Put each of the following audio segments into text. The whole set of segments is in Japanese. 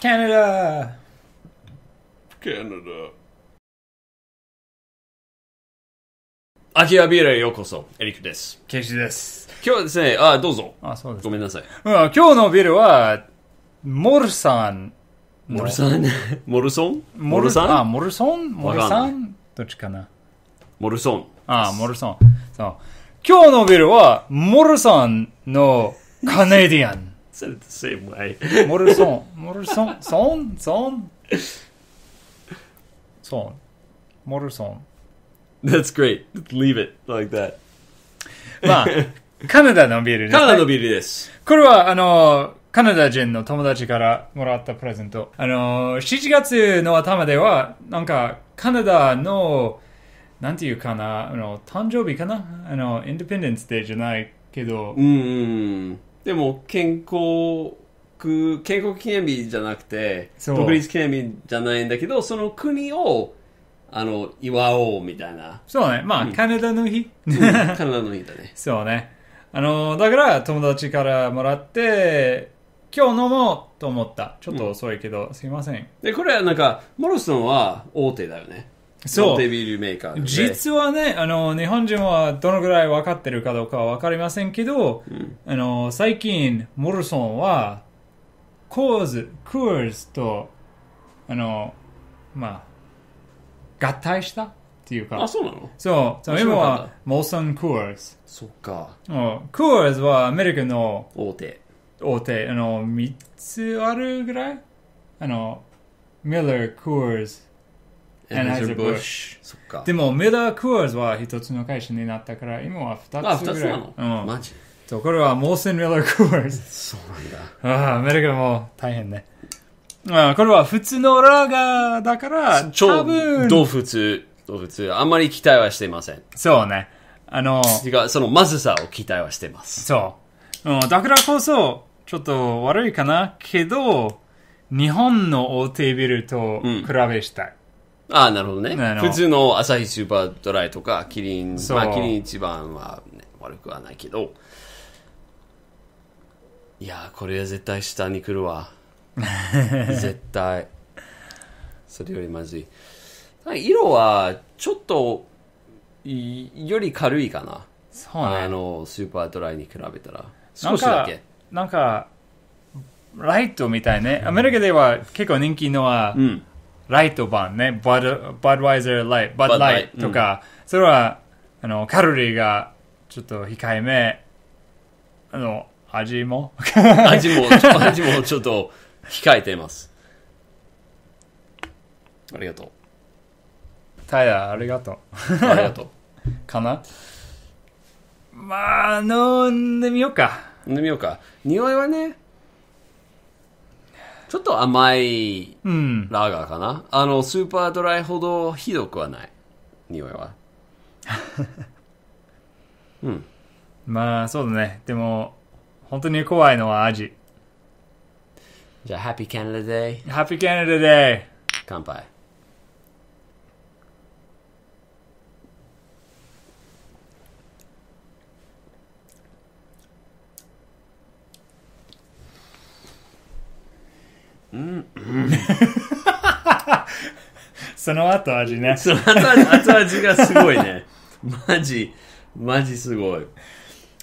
Canada! Canada. アキアビーラへようこそ、エリックです。ケイシです。今日はですね、あ、どうぞ。あ、そうですご。めんなさい。うん、今日のビールは、モルさん。モルさんモルソンモルさあ、モルソンモルさんどっちかな。モルソン。あ、モルソン。そう。今日のビールは、モルさんのカネディアン。said it the same way. Morrison. Morrison. Son. Son. Son. Morrison. That's great. Leave it like that. まあ、カナダのビールです。カナダのビールです。これは、あの、カナダ人の友達からもらったプレゼント。あの、7月の頭では、なんか、カナダの、なんていうかな、あの、誕生日かなあの、インディペンデンスデーじゃないけど、うん。でも健康建国記念日じゃなくて独立記念日じゃないんだけどその国をあの祝おうみたいなそうねまあ、うん、カナダの日、うん、カナダの日だね そうねあのだから友達からもらって今日飲もうと思ったちょっと遅いけど、うん、すいませんでこれはなんかモロソンは大手だよねそうデビルメーカー、ね、実はねあの日本人はどのぐらい分かってるかどうかは分かりませんけど、うん、あの最近モルソンはコーズクーズとあのまあ合体したっていうかあそうなのそうそう今はモルソン・クーズそっかクーズはアメリカの大手大手あの3つあるぐらいあのミラー・クーズエナイザー・ブッシュ。そっか。でも、メダー・クワーズは一つの会社になったから、今は二つぐらい。あ、二つなの、うん、マジと、これはモーセン・ミラー・クワーズ。そうなんだ。ああ、アメリカも大変ね。ああ、これは普通のラーガーだから、超、どう普通、ど普通。あんまり期待はしていません。そうね。あの、てか、そのまずさを期待はしてます。そう。うん、だからこそ、ちょっと悪いかなけど、日本の大手ビルと比べしたい。うんああ、なるほどね。普通の朝日スーパードライとか、キリン、まあ、キリン一番は、ね、悪くはないけど、いやこれは絶対下に来るわ。絶対。それよりまずい。色は、ちょっと、より軽いかな。そうね。あの、スーパードライに比べたら。少しだけ。なんか、んかライトみたいね。アメリカでは結構人気のは、うん、ライト版ね、バッバッワイザーライト、バッライトとか、うん、それは、あの、カロリーがちょっと控えめ、あの、味も 味も、味もちょっと控えています。ありがとう。タイヤ、ありがとう。ありがとう。かなまあ、飲んでみようか。飲んでみようか。匂いはね、ちょっと甘いラーガーかな、うん、あのスーパードライほどひどくはない匂いは うんまあそうだねでも本当に怖いのは味じゃあ Happy Canada ピーカ Happy Canada Day 乾杯 その後味ね。その後後味がすごいね。マジ、マジすごい。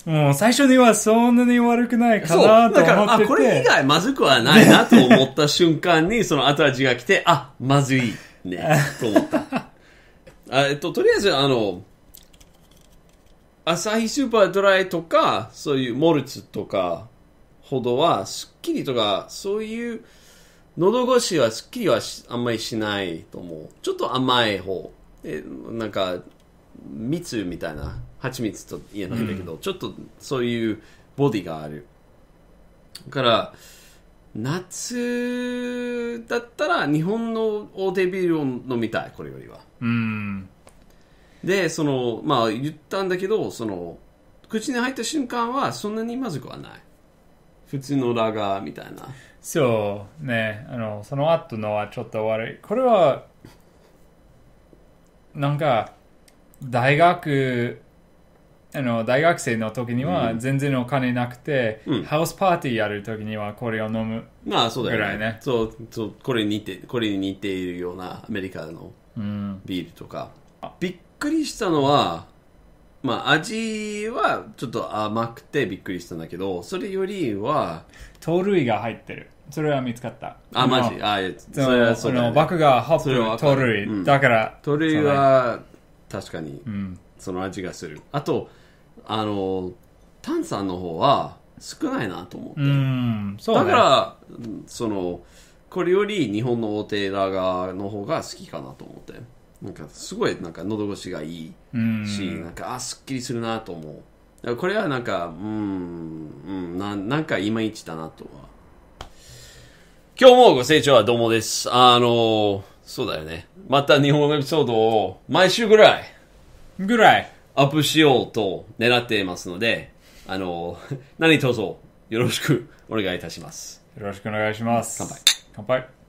もう最初にはそんなに悪くないかなと思ってて。だから、あ、これ以外まずくはないなと思った瞬間に、その後味が来て、あ、まずいね、と思った。えっと、とりあえず、あの、アサヒスーパードライとか、そういうモルツとかほどは、スッキリとか、そういう、喉越しはすっきりはあんまりしないと思う。ちょっと甘い方。えなんか、蜜みたいな、蜂蜜と言えないんだけど、うん、ちょっとそういうボディがある。だから、夏だったら日本の大手ビールを飲みたい、これよりは。うん。で、その、まあ言ったんだけど、その、口に入った瞬間はそんなにまずくはない。普通のラガーみたいな。そうね、あの、その後のはちょっと悪い。これは、なんか、大学、あの、大学生の時には全然お金なくて、うんハウスパーティーやる時にはこれを飲む。まあそうだよねぐらいねそうそうこれに似てこれに似ているようなアメリカのうん。ビールとか、びっくりしたのはまあ、味はちょっと甘くてびっくりしたんだけどそれよりは糖類が入ってるそれは見つかったあマジあそれはそれ、は、僕がハップ糖類、うん、だから糖類は確かにその味がする、うん、あとあの炭酸の方は少ないなと思ってうんそう、ね、だからそのこれより日本の大手ラガーの方が好きかなと思ってなんかすごいなんか喉越しがいいし、なんかあすっきりするなと思うこれはなんかうんうんななんかいまいちだなとは今日もご清聴はどうもですあのそうだよねまた日本のエピソードを毎週ぐらいぐらいアップしようと狙っていますのであの 何卒よろしくお願いいたしますよろしくお願いします乾杯乾杯